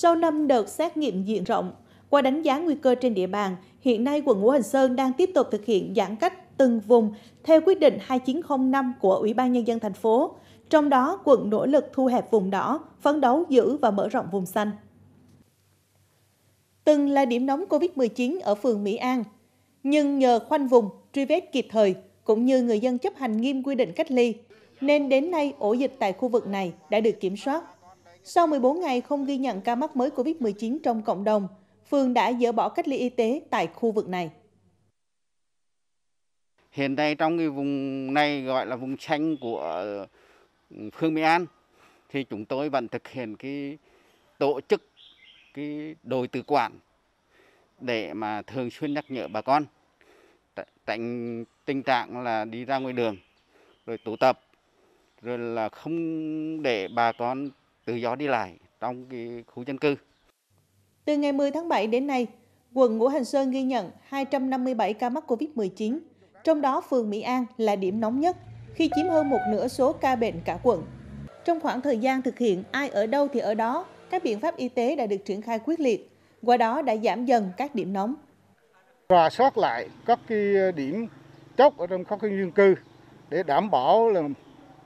Sau 5 đợt xét nghiệm diện rộng, qua đánh giá nguy cơ trên địa bàn, hiện nay quận Ngũ Hành Sơn đang tiếp tục thực hiện giãn cách từng vùng theo quyết định 2905 của Ủy ban Nhân dân thành phố. Trong đó, quận nỗ lực thu hẹp vùng đỏ, phấn đấu giữ và mở rộng vùng xanh. Từng là điểm nóng COVID-19 ở phường Mỹ An, nhưng nhờ khoanh vùng, truy vết kịp thời, cũng như người dân chấp hành nghiêm quy định cách ly, nên đến nay ổ dịch tại khu vực này đã được kiểm soát sau 14 ngày không ghi nhận ca mắc mới COVID-19 trong cộng đồng, phường đã dỡ bỏ cách ly y tế tại khu vực này. Hiện nay trong cái vùng này gọi là vùng xanh của phường ừ, Mỹ An thì chúng tôi vẫn thực hiện cái tổ chức cái đồi tự quản để mà thường xuyên nhắc nhở bà con tránh tình trạng là đi ra ngoài đường rồi tụ tập rồi là không để bà con tự do đi lại trong cái khu dân cư. Từ ngày 10 tháng 7 đến nay, quận Ngũ Hành Sơn ghi nhận 257 ca mắc COVID-19, trong đó phường Mỹ An là điểm nóng nhất khi chiếm hơn một nửa số ca bệnh cả quận. Trong khoảng thời gian thực hiện ai ở đâu thì ở đó, các biện pháp y tế đã được triển khai quyết liệt, qua đó đã giảm dần các điểm nóng. Rà soát lại các cái điểm chốt ở trong các cái dân cư để đảm bảo là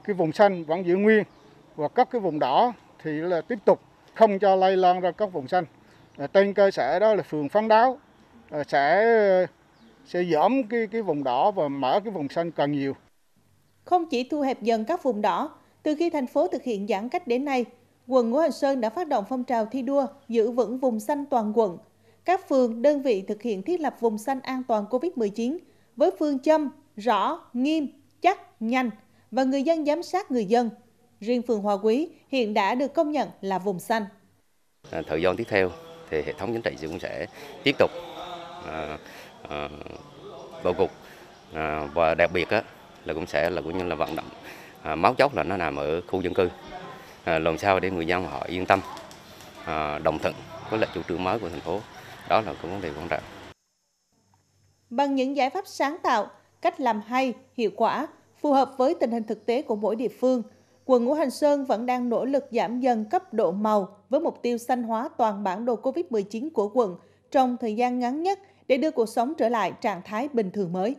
cái vùng xanh vẫn giữ nguyên và các cái vùng đỏ thì là tiếp tục không cho lây lan ra các vùng xanh ờ, trên cơ sở đó là phường phán đáo ờ, sẽ sẽ giảm cái cái vùng đỏ và mở cái vùng xanh càng nhiều. Không chỉ thu hẹp dần các vùng đỏ, từ khi thành phố thực hiện giãn cách đến nay, quận Ngũ Hành Sơn đã phát động phong trào thi đua giữ vững vùng xanh toàn quận. Các phường, đơn vị thực hiện thiết lập vùng xanh an toàn COVID-19 với phương châm rõ, nghiêm, chắc, nhanh và người dân giám sát người dân Riêng phường Hòa Quý hiện đã được công nhận là vùng xanh. À, thời gian tiếp theo thì hệ thống chính trị cũng sẽ tiếp tục à, à, vào cuộc à, và đặc biệt là cũng sẽ là cũng như là vận động à, máu chốc là nó nằm ở khu dân cư à, làm sao để người dân họ yên tâm đồng thuận với lại chủ trương mới của thành phố đó là cũng vấn đề quan trọng bằng những giải pháp sáng tạo cách làm hay hiệu quả phù hợp với tình hình thực tế của mỗi địa phương quận Ngũ Hành Sơn vẫn đang nỗ lực giảm dần cấp độ màu với mục tiêu xanh hóa toàn bản đồ COVID-19 của quận trong thời gian ngắn nhất để đưa cuộc sống trở lại trạng thái bình thường mới.